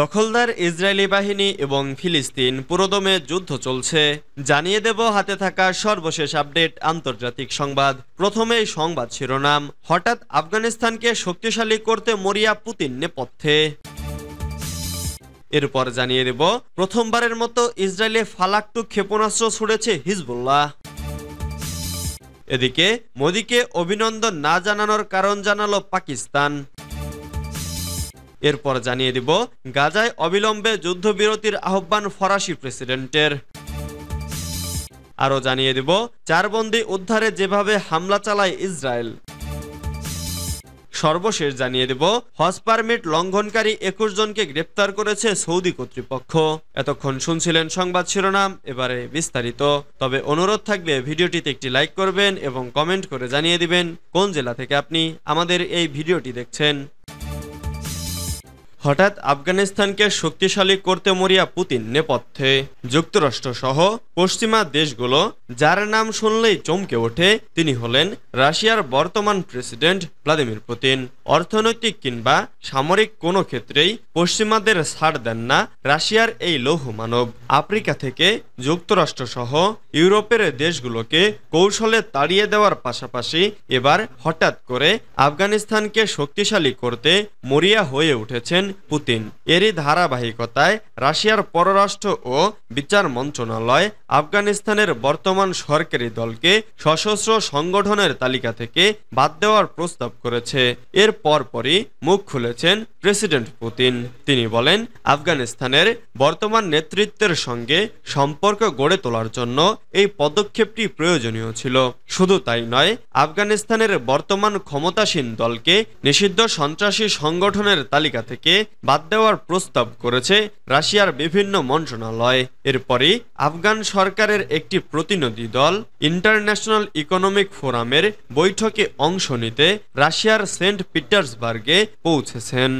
দখলদার ইসরায়েলি বাহিনী এবং ফিলিস্তিন পুরোদমে যুদ্ধ চলছে জানিয়ে দেব হাতে থাকা সর্বশেষ আপডেট আন্তর্জাতিক সংবাদ প্রথমেই সংবাদ শিরোনাম হঠাৎ আফগানিস্তানকে শক্তিশালী করতে মরিয়া পুতিন নেপথ্যে এরপর জানিয়ে দেব প্রথমবারের মতো ইসরায়েলে ফালাক্টু ক্ষেপণাস্ত্র ছুড়েছে হিজবুল্লাহ এদিকে মোদিকে অভিনন্দন না জানানোর কারণ জানালো পাকিস্তান এরপর জানিয়ে দিব গাজায় অবিলম্বে যুদ্ধবিরতির আহ্বান ফরাসি প্রেসিডেন্টের আরও জানিয়ে দিব চারবন্দি উদ্ধারে যেভাবে হামলা চালায় ইসরায়েল সর্বশেষ জানিয়ে দেব হজ পারমিট লঙ্ঘনকারী একুশ জনকে গ্রেপ্তার করেছে সৌদি কর্তৃপক্ষ এতক্ষণ শুনছিলেন সংবাদ শিরোনাম এবারে বিস্তারিত তবে অনুরোধ থাকবে ভিডিওটিতে একটি লাইক করবেন এবং কমেন্ট করে জানিয়ে দিবেন কোন জেলা থেকে আপনি আমাদের এই ভিডিওটি দেখছেন হঠাৎ আফগানিস্তানকে শক্তিশালী করতে মরিয়া পুতিন নেপথ্যে যুক্তরাষ্ট্রসহ পশ্চিমা দেশগুলো যার নাম শুনলেই চমকে ওঠে তিনি হলেন রাশিয়ার বর্তমান প্রেসিডেন্ট ভ্লাদিমির পুতিন অর্থনৈতিক কিংবা সামরিক কোনো ক্ষেত্রেই পশ্চিমাদের ছাড় দেন না রাশিয়ার এই লৌহ মানব আফ্রিকা থেকে যুক্তরাষ্ট্রসহ ইউরোপের দেশগুলোকে কৌশলে তাড়িয়ে দেওয়ার পাশাপাশি এবার হঠাৎ করে আফগানিস্তানকে শক্তিশালী করতে মরিয়া হয়ে উঠেছেন পুতিন এরই ধারাবাহিকতায় রাশিয়ার পররাষ্ট্র ও বিচার মন্ত্রণালয় আফগানিস্তানের বর্তমান সরকারি দলকে সশস্ত্র সংগঠনের তালিকা থেকে বাদ দেওয়ার প্রস্তাব করেছে এর পরপরই মুখ খুলেছেন প্রেসিডেন্ট পুতিন তিনি বলেন আফগানিস্তানের বর্তমান নেতৃত্বের সঙ্গে সম্পর্ক গড়ে তোলার জন্য এই পদক্ষেপটি প্রয়োজনীয় ছিল শুধু তাই নয় আফগানিস্তানের বর্তমান ক্ষমতাসীন দলকে নিষিদ্ধ সন্ত্রাসী সংগঠনের তালিকা থেকে বাদ দেওয়ার প্রস্তাব করেছে রাশিয়ার বিভিন্ন মন্ত্রণালয় এরপরই আফগান সরকারের একটি প্রতিনিধি দল ইন্টারন্যাশনাল ইকোনমিক ফোরামের বৈঠকে অংশ নিতে রাশিয়ার সেন্ট পিটার্সবার্গে পৌঁছেছেন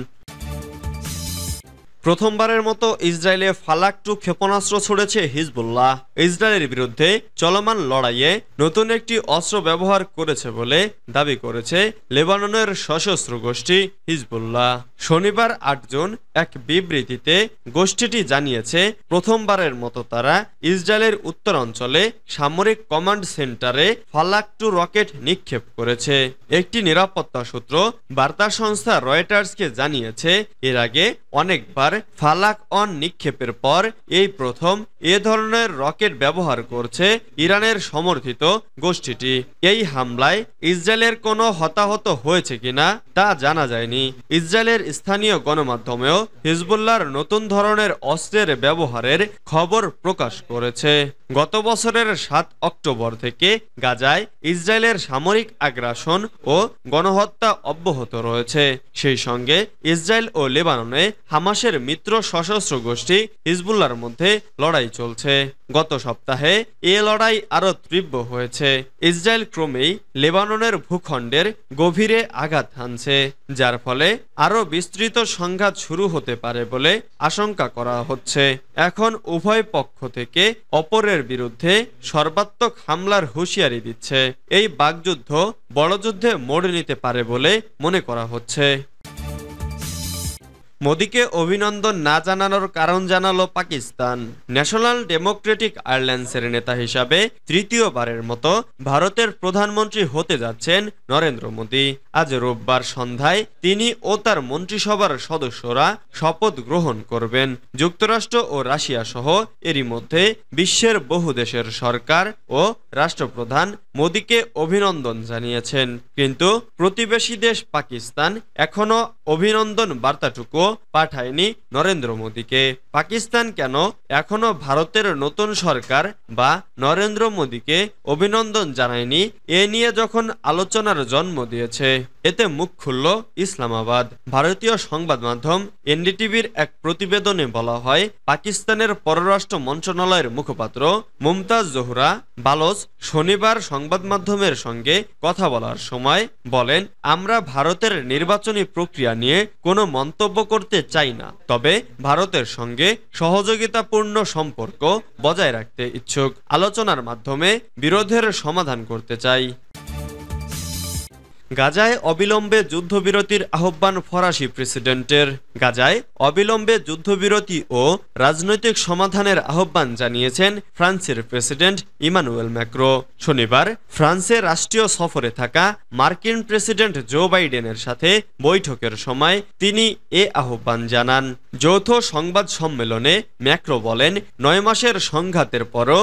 প্রথমবারের মতো ইসরায়েলে ফালাক টু ক্ষেপণাস্ত্র ছড়েছে হিজবুল্লাহ ইসরায়েলের বিরুদ্ধে চলমান লড়াইয়ে নতুন একটি অস্ত্র ব্যবহার করেছে বলে দাবি করেছে লেবাননের সশস্ত্র গোষ্ঠী হিজবুল্লাহ শনিবার আট জুন এক বিবৃতিতে গোষ্ঠীটি জানিয়েছে প্রথমবারের মতো তারা ইসরায়েলের উত্তরাঞ্চলে সামরিক কমান্ড সেন্টারে ফালাক টু রকেট নিক্ষেপ করেছে একটি নিরাপত্তা সূত্র বার্তা সংস্থা রয়টার্সকে জানিয়েছে এর আগে অনেকবার ফালাক অন নিক্ষেপের পর এই প্রথম এ ধরনের রকেট ব্যবহার করছে ইরানের সমর্থিত গোষ্ঠীটি এই হামলায় ইসরায়েলের কোনো হতাহত হয়েছে কিনা তা জানা যায়নি ইসরায়েলের স্থানীয় গণমাধ্যমেও হিজবুল্লার নতুন ধরনের অস্ত্রের ব্যবহারের খবর প্রকাশ করেছে গত বছরের সাত অক্টোবর থেকে গাজায় ইসরায়েলের সামরিক আগ্রাসন ও গণহত্যা অব্যাহত রয়েছে সেই সঙ্গে ইসরায়েল ও লেবাননে হামাসের মিত্র সশস্ত্র গোষ্ঠী হিজবুল্লার মধ্যে লড়াই চলছে গত সপ্তাহে এ লড়াই আরও তীব্র হয়েছে ইসরায়েল ক্রমেই লেবাননের ভূখণ্ডের গভীরে আঘাত হানছে যার ফলে আরও বিস্তৃত সংঘাত শুরু হতে পারে বলে আশঙ্কা করা হচ্ছে এখন উভয় পক্ষ থেকে অপরের বিরুদ্ধে সর্বাত্মক হামলার হুঁশিয়ারি দিচ্ছে এই বাগযুদ্ধ বড়যুদ্ধে মোড় নিতে পারে বলে মনে করা হচ্ছে মোদীকে অভিনন্দন না জানানোর কারণ জানালো পাকিস্তান ন্যাশনাল ডেমোক্রেটিক আয়ারল্যান্ডসের নেতা হিসাবে তৃতীয়বারের মতো ভারতের প্রধানমন্ত্রী হতে যাচ্ছেন নরেন্দ্র মোদী আজ রোববার সন্ধ্যায় তিনি ও তার মন্ত্রিসভার সদস্যরা শপথ গ্রহণ করবেন যুক্তরাষ্ট্র ও রাশিয়া সহ এরই মধ্যে বিশ্বের বহু দেশের সরকার ও রাষ্ট্রপ্রধান মোদীকে অভিনন্দন জানিয়েছেন কিন্তু প্রতিবেশী দেশ পাকিস্তান এখনও অভিনন্দন বার্তাটুকু পাঠায়নি নরেন্দ্র মোদীকে পাকিস্তান কেন এখনো ভারতের নতুন সরকার বা নরেন্দ্র মোদীকে অভিনন্দন জানায়নি এ নিয়ে যখন আলোচনার জন্ম দিয়েছে এতে মুখ খুলল ইসলামাবাদ ভারতীয় সংবাদ মাধ্যম এনডিটিভির এক প্রতিবেদনে বলা হয় পাকিস্তানের পররাষ্ট্র মন্ত্রণালয়ের মুখপাত্র মুমতাজ জোহরা বালোচ শনিবার সংবাদ মাধ্যমের সঙ্গে কথা বলার সময় বলেন আমরা ভারতের নির্বাচনী প্রক্রিয়া নিয়ে কোনো মন্তব্য করতে চাই না তবে ভারতের সঙ্গে সহযোগিতাপূর্ণ সম্পর্ক বজায় রাখতে ইচ্ছুক আলোচনার মাধ্যমে বিরোধের সমাধান করতে চাই গাজায় অবিলম্বে যুদ্ধবিরতির আহ্বান ফরাসি প্রেসিডেন্টের গাজায় অবিলম্বে যুদ্ধবিরতি ও রাজনৈতিক সমাধানের আহ্বান জানিয়েছেন ফ্রান্সের প্রেসিডেন্ট ইমানুয়েল ম্যাক্রো শনিবার ফ্রান্সে রাষ্ট্রীয় সফরে থাকা মার্কিন প্রেসিডেন্ট জো বাইডেনের সাথে বৈঠকের সময় তিনি এ আহ্বান জানান যৌথ সংবাদ সম্মেলনে ম্যাক্রো বলেন নয় মাসের সংঘাতের পরও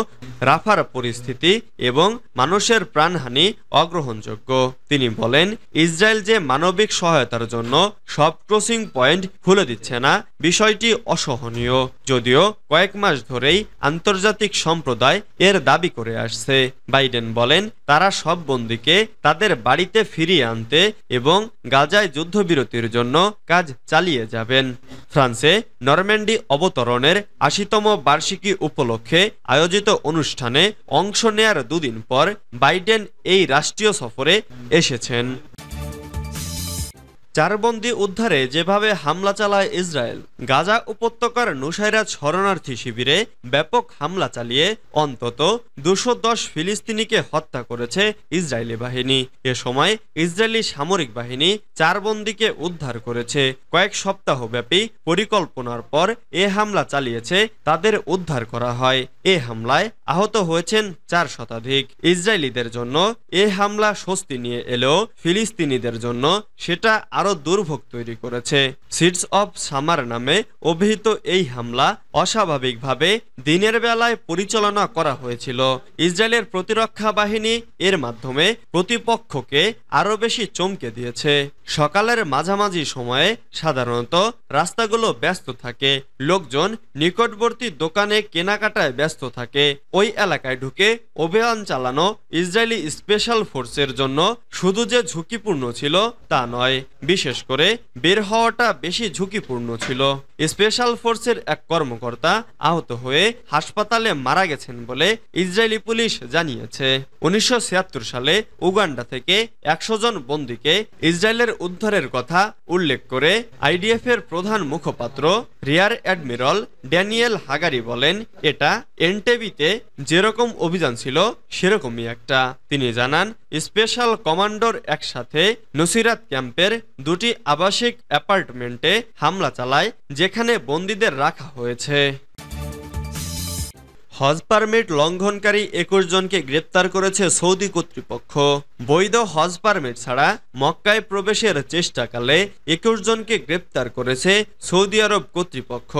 রাফার পরিস্থিতি এবং মানুষের প্রাণহানি অগ্রহণযোগ্য তিনি বলেন বলেন ইসরায়েল যে মানবিক সহায়তার জন্য সব ক্রসিং পয়েন্ট খুলে দিচ্ছে না বিষয়টি অসহনীয় যদিও কয়েক মাস ধরেই আন্তর্জাতিক সম্প্রদায় এর দাবি করে আসছে বাইডেন বলেন তারা সব বন্দীকে তাদের বাড়িতে ফিরিয়ে আনতে এবং গাজায় যুদ্ধবিরতির জন্য কাজ চালিয়ে যাবেন ফ্রান্সে নরম্যান্ডি অবতরণের আশিতম বার্ষিকী উপলক্ষে আয়োজিত অনুষ্ঠানে অংশ নেয়ার দুদিন পর বাইডেন এই রাষ্ট্রীয় সফরে এসেছেন চারবন্দি উদ্ধারে যেভাবে হামলা চালায় ইসরায়েল গাজা উপত্যকার নুসাইরা শরণার্থী শিবিরে ব্যাপক হামলা চালিয়ে অন্তত দুশো দশ ফিলিস্তিনিকে হত্যা করেছে ইসরায়েলি বাহিনী এ সময় ইসরায়েলি সামরিক বাহিনী চারবন্দিকে উদ্ধার করেছে কয়েক সপ্তাহ ব্যাপী পরিকল্পনার পর এ হামলা চালিয়েছে তাদের উদ্ধার করা হয় এ হামলায় আহত হয়েছেন চার শতাধিক ইসরায়েলিদের জন্য এ হামলা স্বস্তি নিয়ে এলেও ফিলিস্তিনিদের জন্য সেটা আরও দুর্ভোগ তৈরি করেছে সিডস অফ সামার নামে অভিহিত এই হামলা অস্বাভাবিকভাবে দিনের বেলায় পরিচালনা করা হয়েছিল ইসরায়েলের প্রতিরক্ষা বাহিনী এর মাধ্যমে প্রতিপক্ষকে আরও বেশি চমকে দিয়েছে সকালের মাঝামাঝি সময়ে সাধারণত রাস্তাগুলো ব্যস্ত থাকে লোকজন নিকটবর্তী দোকানে কেনাকাটায় ব্যস্ত থাকে ওই এলাকায় ঢুকে অভিযান চালানো ইসরায়েলি স্পেশাল ফোর্সের জন্য শুধু যে ঝুঁকিপূর্ণ ছিল তা নয় বিশেষ করে বের হওয়াটা বেশি ঝুঁকিপূর্ণ ছিল স্পেশাল ফোর্সের এক কর্মকর্তা আহত হয়ে হাসপাতালে মারা গেছেন বলে ইসরায়েলি পুলিশ জানিয়েছে উনিশশো সালে উগান্ডা থেকে একশো জন বন্দীকে ইসরায়েলের উদ্ধারের কথা উল্লেখ করে আইডিএফ এর প্রধান মুখপাত্র রিয়ার অ্যাডমিরাল ড্যানিয়েল হাগারি বলেন এটা এনটেবিতে যেরকম অভিযান ছিল সেরকমই একটা তিনি জানান স্পেশাল কমান্ডোর একসাথে নসিরাত ক্যাম্পের দুটি আবাসিক অ্যাপার্টমেন্টে হামলা চালায় যেখানে বন্দীদের রাখা হয়েছে হজ পারমিট লঙ্ঘনকারী একুশ জনকে গ্রেপ্তার করেছে সৌদি কর্তৃপক্ষ বৈধ হজ পারমিট ছাড়া মক্কায় প্রবেশের চেষ্টাকালে একুশ জনকে গ্রেপ্তার করেছে সৌদি আরব কর্তৃপক্ষ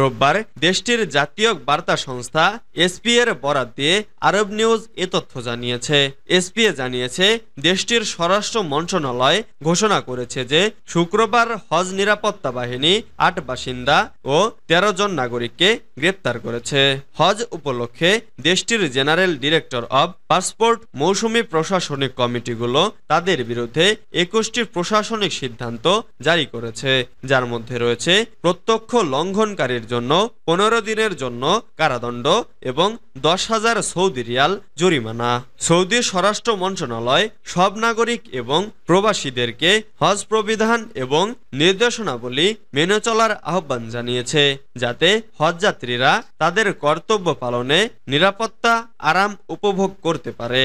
রোববার দেশটির জাতীয় বার্তা সংস্থা এসপি এর বরাত দিয়ে আরব নিউজ এ তথ্য জানিয়েছে এসপিএ জানিয়েছে দেশটির স্বরাষ্ট্র মন্ত্রণালয় ঘোষণা করেছে যে শুক্রবার হজ নিরাপত্তা বাহিনী আট বাসিন্দা ও তেরো জন নাগরিককে গ্রেপ্তার করেছে হজ উপলক্ষে দেশটির জেনারেল ডিরেক্টর অব পাসপোর্ট মৌসুমি প্রশাসনিক কমিটিগুলো তাদের বিরুদ্ধে একুশটি প্রশাসনিক সিদ্ধান্ত জারি করেছে যার মধ্যে রয়েছে প্রত্যক্ষ লঙ্ঘনকারীর জন্য পনেরো দিনের জন্য কারাদণ্ড এবং দশ হাজার সৌদি রিয়াল জরিমানা সৌদি স্বরাষ্ট্র মন্ত্রণালয় সব নাগরিক এবং প্রবাসীদেরকে হজ প্রবিধান এবং নির্দেশনাবলী মেনে চলার আহ্বান জানিয়েছে যাতে হজযাত্রীরা তাদের কর্তব্য পালনে নিরাপত্তা আরাম উপভোগ করতে পারে